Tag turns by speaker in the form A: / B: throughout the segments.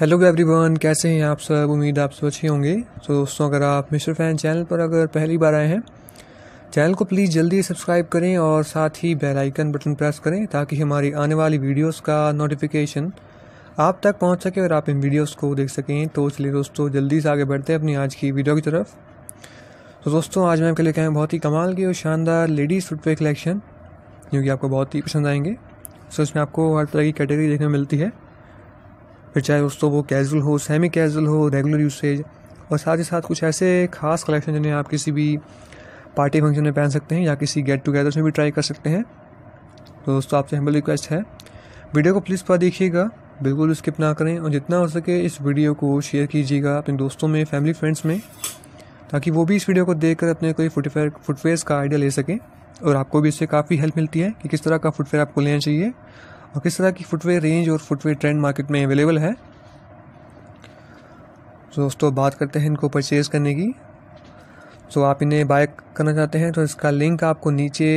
A: hello everyone कैसे हैं आप सब उम्मीद आप सब अच्छे होंगे तो दोस्तों अगर आप मिस्टर फैन चैनल पर अगर पहली बार आए हैं चैनल को प्लीज़ जल्दी सब्सक्राइब करें और साथ ही बेल आइकन बटन प्रेस करें ताकि हमारी आने वाली वीडियोस का नोटिफिकेशन आप तक पहुंच सके और आप इन वीडियोस को देख सकें तो चलिए दोस्तों जल्दी से आगे बढ़ते हैं अपनी आज की वीडियो की तरफ तो दोस्तों आज मैं आपके लिए कहें बहुत ही कमाल की और शानदार लेडीज़ फुटवेयर कलेक्शन जो कि आपको बहुत ही पसंद आएंगे सो इसमें आपको हर तरह की कैटेगरी देखने मिलती है फिर चाहे दोस्तों वो कैजुअल हो सेमी कैजुअल हो रेगुलर यूसेज और साथ ही साथ कुछ ऐसे खास कलेक्शन जिन्हें आप किसी भी पार्टी फंक्शन में पहन सकते हैं या किसी गेट टुगेदर्स में भी ट्राई कर सकते हैं तो दोस्तों आपसे हम्बल रिक्वेस्ट है वीडियो को प्लीज़ पूरा देखिएगा बिल्कुल स्किप ना करें और जितना हो सके इस वीडियो को शेयर कीजिएगा अपने दोस्तों में फैमिली फ्रेंड्स में ताकि वो भी इस वीडियो को देख कर अपने कोई फुटफेयर फुटफेयर का आइडिया ले सकें और आपको भी इससे काफ़ी हेल्प मिलती है कि किस तरह का फुटफेयर आपको लेना चाहिए और किस तरह की फुटवेयर रेंज और फुटवेयर ट्रेंड मार्केट में अवेलेबल है तो दोस्तों बात करते हैं इनको परचेज़ करने की तो आप इन्हें बाय करना चाहते हैं तो इसका लिंक आपको नीचे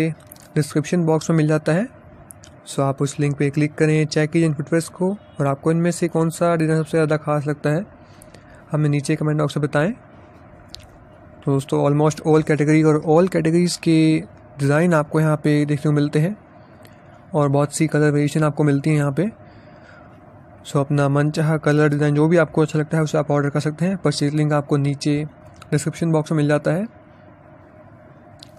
A: डिस्क्रिप्शन बॉक्स में मिल जाता है सो आप उस लिंक पे क्लिक करें चेक कीजिए इन फुटवेयर्स को और आपको इनमें से कौन सा डिज़ाइन सबसे ज़्यादा खास लगता है हमें नीचे कमेंट बॉक्स में बताएं तो दोस्तों ऑलमोस्ट ऑल कैटेगरी और ऑल कैटेगरीज़ के डिज़ाइन आपको यहाँ पे देखने को मिलते हैं और बहुत सी कलर वेरिएशन आपको मिलती है यहाँ पे सो so, अपना मन चाह कलर डिज़ाइन जो भी आपको अच्छा लगता है उसे आप ऑर्डर कर सकते हैं परचेज लिंक आपको नीचे डिस्क्रिप्शन बॉक्स में मिल जाता है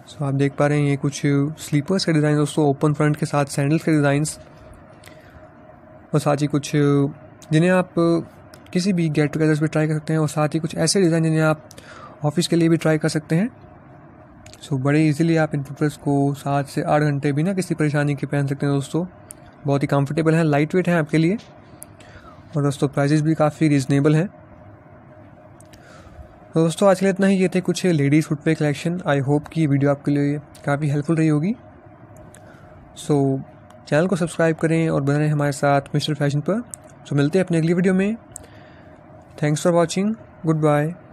A: सो so, आप देख पा रहे हैं ये कुछ स्लीपर्स के डिज़ाइन दोस्तों ओपन फ्रंट के साथ सैंडल्स के डिज़ाइंस और साथ ही कुछ जिन्हें आप किसी भी गेट टुगेदर्स पर ट्राई कर सकते हैं और साथ ही कुछ ऐसे डिज़ाइन जिन्हें आप ऑफिस के लिए भी ट्राई कर सकते हैं सो so, बड़े इजीली आप इन पेपर्स को सात से आठ घंटे बिना किसी परेशानी के पहन सकते हैं दोस्तों बहुत ही कंफर्टेबल हैं लाइट वेट हैं आपके लिए और दोस्तों प्राइजेस भी काफ़ी रिजनेबल हैं तो दोस्तों आज के लिए इतना ही ये थे कुछ ladies footwear collection I hope कि वीडियो आपके लिए काफ़ी हेल्पफुल रही होगी सो so, चैनल को सब्सक्राइब करें और बने रहें हमारे साथ मिस्टर फैशन पर सो so, मिलते हैं अपने अगली वीडियो में thanks for watching good bye